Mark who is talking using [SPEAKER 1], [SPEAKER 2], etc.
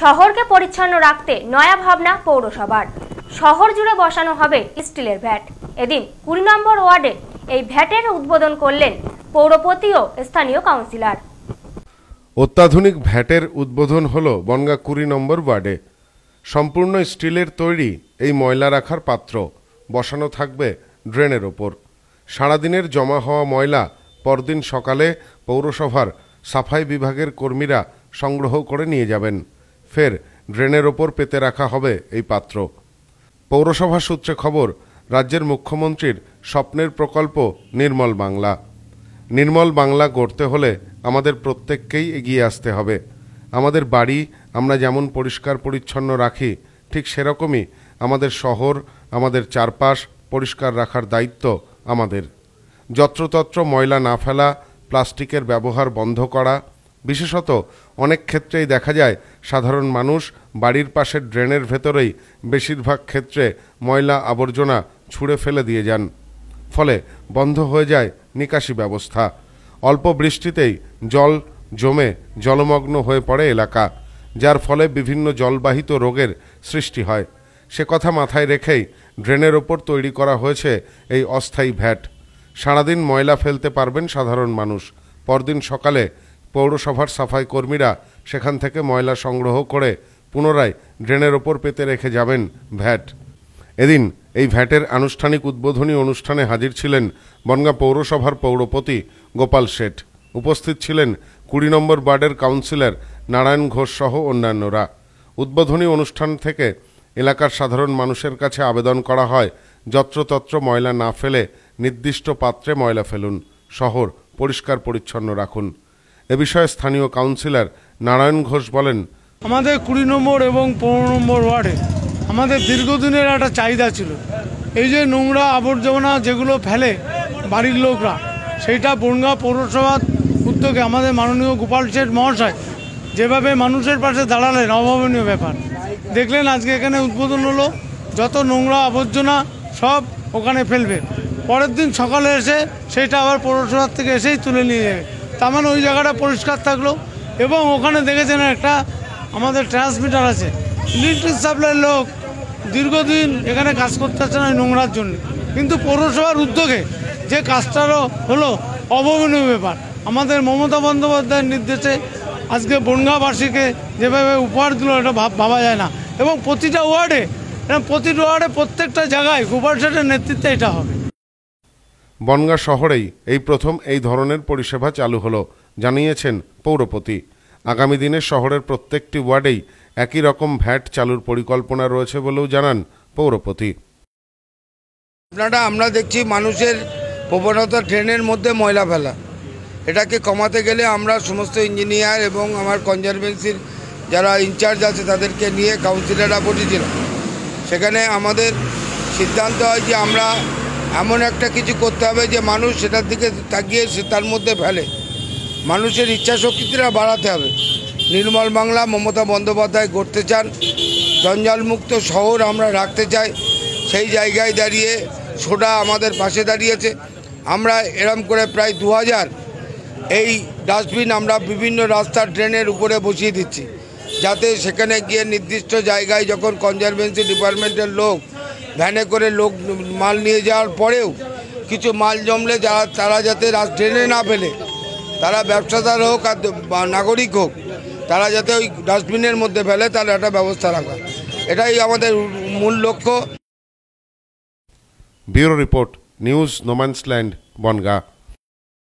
[SPEAKER 1] শহরকে পরিচ্ছন্ন রাখতে নয়া ভাবনা পৌরসভার শহর জুড়ে বসানো হবে স্টিলের ভ্যাট এদিন কুড়ি নম্বর ওয়ার্ডে এই ভ্যাটের উদ্বোধন করলেন পৌরপতি ও স্থানীয় কাউন্সিলর
[SPEAKER 2] অত্যাধুনিক ভ্যাটের উদ্বোধন হল বনগা কুড়ি নম্বর ওয়ার্ডে সম্পূর্ণ স্টিলের তৈরি এই ময়লা রাখার পাত্র বসানো থাকবে ড্রেনের ওপর সারাদিনের জমা হওয়া ময়লা পরদিন সকালে পৌরসভার সাফাই বিভাগের কর্মীরা সংগ্রহ করে নিয়ে যাবেন ফের ড্রেনের ওপর পেতে রাখা হবে এই পাত্র পৌরসভা সূত্রে খবর রাজ্যের মুখ্যমন্ত্রীর স্বপ্নের প্রকল্প নির্মল বাংলা নির্মল বাংলা গড়তে হলে আমাদের প্রত্যেককেই এগিয়ে আসতে হবে আমাদের বাড়ি আমরা যেমন পরিষ্কার পরিচ্ছন্ন রাখি ঠিক সেরকমই আমাদের শহর আমাদের চারপাশ পরিষ্কার রাখার দায়িত্ব আমাদের যত্রতত্র ময়লা না ফেলা প্লাস্টিকের ব্যবহার বন্ধ করা বিশেষত অনেক ক্ষেত্রেই দেখা যায় সাধারণ মানুষ বাড়ির পাশের ড্রেনের ভেতরেই বেশিরভাগ ক্ষেত্রে ময়লা আবর্জনা ছুঁড়ে ফেলে দিয়ে যান ফলে বন্ধ হয়ে যায় নিকাশি ব্যবস্থা অল্প বৃষ্টিতেই জল জমে জলমগ্ন হয়ে পড়ে এলাকা যার ফলে বিভিন্ন জলবাহিত রোগের সৃষ্টি হয় সে কথা মাথায় রেখেই ড্রেনের ওপর তৈরি করা হয়েছে এই অস্থায়ী ভ্যাট সারাদিন ময়লা ফেলতে পারবেন সাধারণ মানুষ পরদিন সকালে পৌরসভার সাফাই কর্মীরা সেখান থেকে ময়লা সংগ্রহ করে পুনরায় ড্রেনের ওপর পেতে রেখে যাবেন ভ্যাট এদিন এই ভ্যাটের আনুষ্ঠানিক উদ্বোধনী অনুষ্ঠানে হাজির ছিলেন বনগা পৌরসভার পৌরপতি গোপাল শেঠ উপস্থিত ছিলেন কুড়ি নম্বর বার্ডের কাউন্সিলর নারায়ণ ঘোষ সহ অন্যান্যরা উদ্বোধনী অনুষ্ঠান থেকে এলাকার সাধারণ মানুষের কাছে আবেদন করা হয় যত্রতত্র ময়লা না ফেলে নির্দিষ্ট পাত্রে ময়লা ফেলুন শহর পরিষ্কার পরিচ্ছন্ন রাখুন এ বিষয়ে স্থানীয় কাউন্সিলর নারায়ণ ঘোষ বলেন
[SPEAKER 1] আমাদের কুড়ি নম্বর এবং পনেরো নম্বর ওয়ার্ডে আমাদের দীর্ঘদিনের একটা চাহিদা ছিল এই যে নোংরা আবর্জনা যেগুলো ফেলে বাড়ির লোকরা সেইটা বনগাঁ পৌরসভার উদ্যোগে আমাদের মাননীয় গোপাল শেঠ মহাশয় যেভাবে মানুষের পাশে দাঁড়ালেন অভাবনীয় ব্যাপার দেখলেন আজকে এখানে উদ্বোধন হলো যত নোংরা আবর্জনা সব ওখানে ফেলবে পরের দিন সকালে এসে সেটা আবার পৌরসভার থেকে এসেই তুলে নিয়ে যাবে তার মানে ওই জায়গাটা পরিষ্কার থাকলো এবং ওখানে দেখেছেন একটা আমাদের ট্রান্সমিটার আছে ইলেকট্রিক সাপ্লাইয়ের লোক দীর্ঘদিন এখানে কাজ করতে আসছে না নোংরার জন্য কিন্তু পৌরসভার উদ্যোগে যে কাজটারও হলো অভাবনীয় ব্যাপার আমাদের মমতা বন্দ্যোপাধ্যায়ের নির্দেশে আজকে বনগাঁবাসীকে যেভাবে উপহার দিল এটা ভাব ভাবা যায় না এবং প্রতিটা ওয়ার্ডে প্রতিটা ওয়ার্ডে প্রত্যেকটা জায়গায় গোপাল সেটের নেতৃত্বে এটা হবে
[SPEAKER 2] বনগা শহরেই এই প্রথম এই ধরনের পরিষেবা চালু হলো জানিয়েছেন পৌরপতি আগামী দিনে শহরের প্রত্যেকটি ওয়ার্ডেই একই রকম ভ্যাট চালুর পরিকল্পনা রয়েছে বলেও জানান পৌরপতি
[SPEAKER 3] আপনারা আমরা দেখছি মানুষের প্রবণতা ট্রেনের মধ্যে ময়লা ফেলা এটাকে কমাতে গেলে আমরা সমস্ত ইঞ্জিনিয়ার এবং আমার কনজারভেন্সির যারা ইনচার্জ আছে তাদেরকে নিয়ে কাউন্সিলররা বসেছিলাম সেখানে আমাদের সিদ্ধান্ত হয় যে আমরা এমন একটা কিছু করতে হবে যে মানুষ সেটার দিকে তাকিয়ে সে তার মধ্যে ফেলে মানুষের ইচ্ছা শক্তিটা বাড়াতে হবে নির্মল বাংলা মমতা বন্দ্যোপাধ্যায় গড়তে চান জঞ্জালমুক্ত শহর আমরা রাখতে চাই সেই জায়গায় দাঁড়িয়ে সোডা আমাদের পাশে দাঁড়িয়েছে আমরা এরম করে প্রায় দু এই ডাস্টবিন আমরা বিভিন্ন রাস্তার ড্রেনের উপরে বসিয়ে দিচ্ছি যাতে সেখানে গিয়ে নির্দিষ্ট জায়গায় যখন কনজারভেন্সি ডিপার্টমেন্টের লোক ভ্যানে করে লোক মাল নিয়ে যাওয়ার পরেও কিছু মাল জমলে যারা তারা যাতে ট্রেনে না ফেলে তারা ব্যবসাদার হোক আর নাগরিক হোক তারা যাতে ওই ডাস্টবিনের মধ্যে ফেলে তার একটা ব্যবস্থা রাখা এটাই আমাদের মূল লক্ষ্য
[SPEAKER 2] bureau report news no man's land Bongaon